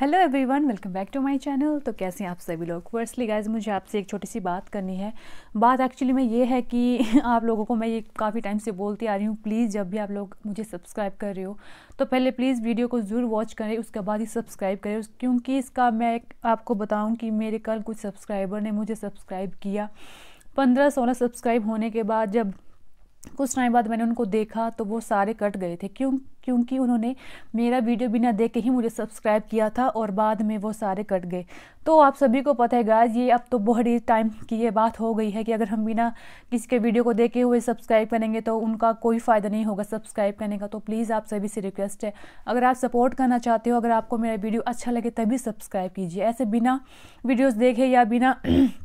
hello everyone welcome back to my channel तो कैसे हैं आप सभी लोग फर्स्टली गाइज मुझे आपसे एक छोटी सी बात करनी है बात एक्चुअली में ये है कि आप लोगों को मैं ये काफ़ी टाइम से बोलती आ रही हूँ प्लीज़ जब भी आप लोग मुझे सब्सक्राइब कर रहे हो तो पहले प्लीज़ वीडियो को ज़रूर वॉच करें उसके बाद ही सब्सक्राइब करें क्योंकि इसका मैं आपको बताऊँ कि मेरे कल कुछ सब्सक्राइबर ने मुझे सब्सक्राइब किया पंद्रह सोलह सब्सक्राइब होने के बाद जब कुछ टाइम बाद मैंने उनको देखा तो वो सारे कट गए थे क्यों क्योंकि उन्होंने मेरा वीडियो बिना देख के ही मुझे सब्सक्राइब किया था और बाद में वो सारे कट गए तो आप सभी को पता है गाइज ये अब तो बहुत ही टाइम की ये बात हो गई है कि अगर हम बिना किसी के वीडियो को देखे हुए सब्सक्राइब करेंगे तो उनका कोई फ़ायदा नहीं होगा सब्सक्राइब करने का तो प्लीज़ आप सभी से रिक्वेस्ट है अगर आप सपोर्ट करना चाहते हो अगर आपको मेरा वीडियो अच्छा लगे तभी सब्सक्राइब कीजिए ऐसे बिना वीडियोज़ देखे या बिना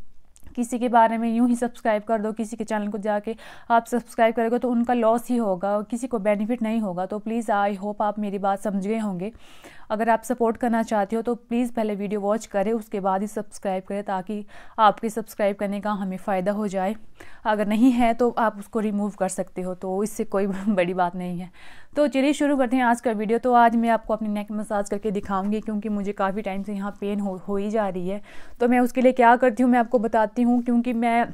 किसी के बारे में यूँ ही सब्सक्राइब कर दो किसी के चैनल को जाके आप सब्सक्राइब करोगे तो उनका लॉस ही होगा किसी को बेनिफिट नहीं होगा तो प्लीज़ आई होप आप मेरी बात समझ गए होंगे अगर आप सपोर्ट करना चाहते हो तो प्लीज़ पहले वीडियो वॉच करें उसके बाद ही सब्सक्राइब करें ताकि आपके सब्सक्राइब करने का हमें फ़ायदा हो जाए अगर नहीं है तो आप उसको रिमूव कर सकते हो तो इससे कोई बड़ी बात नहीं है तो चलिए शुरू करते हैं आज का वीडियो तो आज मैं आपको अपनी नेक मसाज करके दिखाऊंगी क्योंकि मुझे काफ़ी टाइम से यहाँ पेन हो, हो ही जा रही है तो मैं उसके लिए क्या करती हूँ मैं आपको बताती हूँ क्योंकि मैं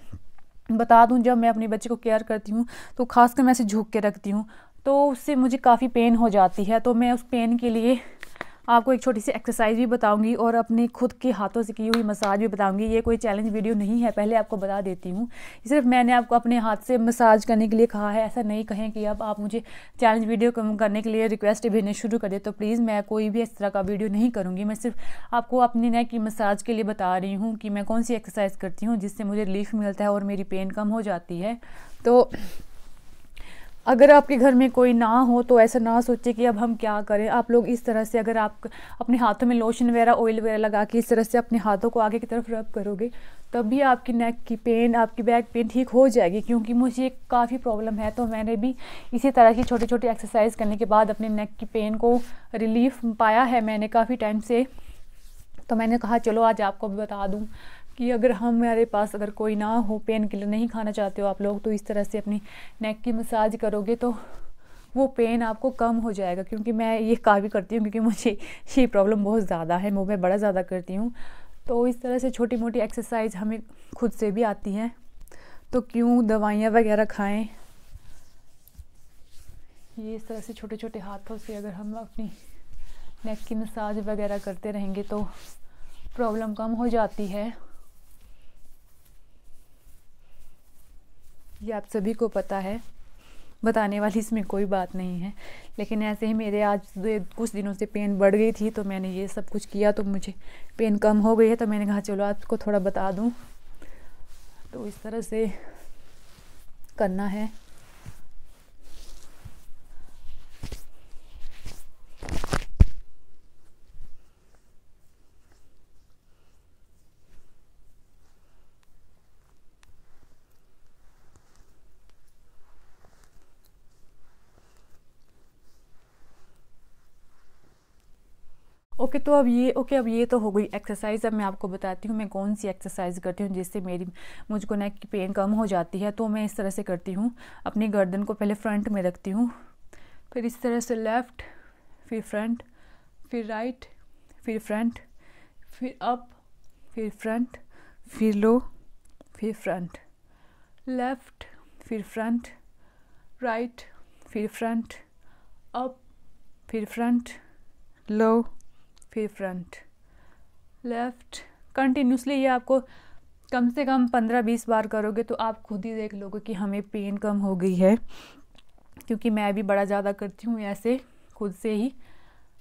बता दूं जब मैं अपने बच्चे को केयर करती हूँ तो खासकर मैं इसे झुक के रखती हूँ तो उससे मुझे काफ़ी पेन हो जाती है तो मैं उस पेन के लिए आपको एक छोटी सी एक्सरसाइज भी बताऊंगी और अपने खुद के हाथों से की हुई मसाज भी बताऊंगी ये कोई चैलेंज वीडियो नहीं है पहले आपको बता देती हूँ सिर्फ मैंने आपको अपने हाथ से मसाज करने के लिए कहा है ऐसा नहीं कहें कि अब आप मुझे चैलेंज वीडियो करने के लिए रिक्वेस्ट भेजना शुरू कर दे तो प्लीज़ मैं कोई भी इस तरह का वीडियो नहीं करूँगी मैं सिर्फ आपको अपने नए की मसाज के लिए बता रही हूँ कि मैं कौन सी एक्सरसाइज करती हूँ जिससे मुझे रिलीफ मिलता है और मेरी पेन कम हो जाती है तो अगर आपके घर में कोई ना हो तो ऐसा ना सोचे कि अब हम क्या करें आप लोग इस तरह से अगर आप अपने हाथों में लोशन वगैरह ऑयल वगैरह लगा के इस तरह से अपने हाथों को आगे की तरफ रब करोगे तब भी आपकी नेक की पेन आपकी बैक पेन ठीक हो जाएगी क्योंकि मुझे काफ़ी प्रॉब्लम है तो मैंने भी इसी तरह की छोटी छोटी एक्सरसाइज करने के बाद अपने नेक की पेन को रिलीफ पाया है मैंने काफ़ी टाइम से तो मैंने कहा चलो आज आपको भी बता दूँ कि अगर हमारे पास अगर कोई ना हो पेन किलर नहीं खाना चाहते हो आप लोग तो इस तरह से अपनी नेक की मसाज करोगे तो वो पेन आपको कम हो जाएगा क्योंकि मैं ये काफ़ी करती हूँ क्योंकि मुझे ये प्रॉब्लम बहुत ज़्यादा है मुँह में बड़ा ज़्यादा करती हूँ तो इस तरह से छोटी मोटी एक्सरसाइज हमें खुद से भी आती हैं तो क्यों दवाइयाँ वगैरह खाएं ये इस तरह से छोटे छोटे हाथों से अगर हम अपनी नेक की मसाज वगैरह करते रहेंगे तो प्रॉब्लम कम हो जाती है ये आप सभी को पता है बताने वाली इसमें कोई बात नहीं है लेकिन ऐसे ही मेरे आज कुछ दिनों से पेन बढ़ गई थी तो मैंने ये सब कुछ किया तो मुझे पेन कम हो गई है तो मैंने कहा चलो आपको थोड़ा बता दूँ तो इस तरह से करना है ओके तो अब ये ओके अब ये तो हो गई एक्सरसाइज अब मैं आपको बताती हूँ मैं कौन सी एक्सरसाइज करती हूँ जिससे मेरी मुझको नेक की पेन कम हो जाती है तो मैं इस तरह से करती हूँ अपनी गर्दन को पहले फ्रंट में रखती हूँ फिर इस तरह से लेफ़्ट फिर फ्रंट फिर राइट फिर फ्रंट फिर अप फिर फ्रंट फिर लो फिर फ्रंट लेफ़्ट फिर फ्रंट राइट फिर फ्रंट अप फिर फ्रंट लो फिर फ्रंट लेफ्ट कंटिन्यूसली ये आपको कम से कम पंद्रह बीस बार करोगे तो आप खुद ही देख लोगे कि हमें पेन कम हो गई है क्योंकि मैं भी बड़ा ज़्यादा करती हूँ ऐसे खुद से ही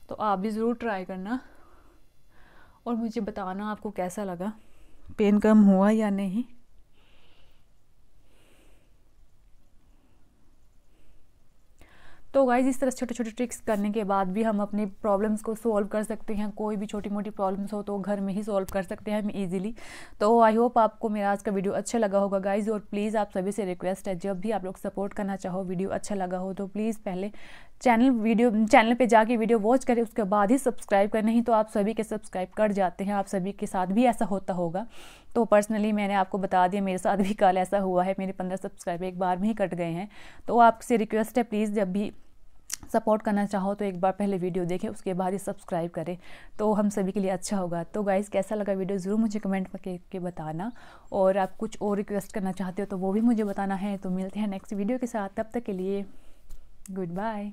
तो आप भी ज़रूर ट्राई करना और मुझे बताना आपको कैसा लगा पेन कम हुआ या नहीं तो गाइज इस तरह छोटे छोटे ट्रिक्स करने के बाद भी हम अपनी प्रॉब्लम्स को सॉल्व कर सकते हैं कोई भी छोटी मोटी प्रॉब्लम्स हो तो घर में ही सॉल्व कर सकते हैं हम ईजिली तो आई होप आपको मेरा आज का वीडियो अच्छा लगा होगा गाइज और प्लीज़ आप सभी से रिक्वेस्ट है जब भी आप लोग सपोर्ट करना चाहो वीडियो अच्छा लगा हो तो प्लीज़ पहले चैनल वीडियो चैनल पे जाके वीडियो वॉच करें उसके बाद ही सब्सक्राइब करें नहीं तो आप सभी के सब्सक्राइब कर जाते हैं आप सभी के साथ भी ऐसा होता होगा तो पर्सनली मैंने आपको बता दिया मेरे साथ भी कल ऐसा हुआ है मेरे पंद्रह सब्सक्राइब एक बार में ही कट गए हैं तो आपसे रिक्वेस्ट है प्लीज़ जब भी सपोर्ट करना चाहो तो एक बार पहले वीडियो देखें उसके बाद ही सब्सक्राइब करें तो हम सभी के लिए अच्छा होगा तो गाइज़ कैसा लगा वीडियो ज़रूर मुझे कमेंट करके के बताना और आप कुछ और रिक्वेस्ट करना चाहते हो तो वो भी मुझे बताना है तो मिलते हैं नेक्स्ट वीडियो के साथ तब तक के लिए गुड बाय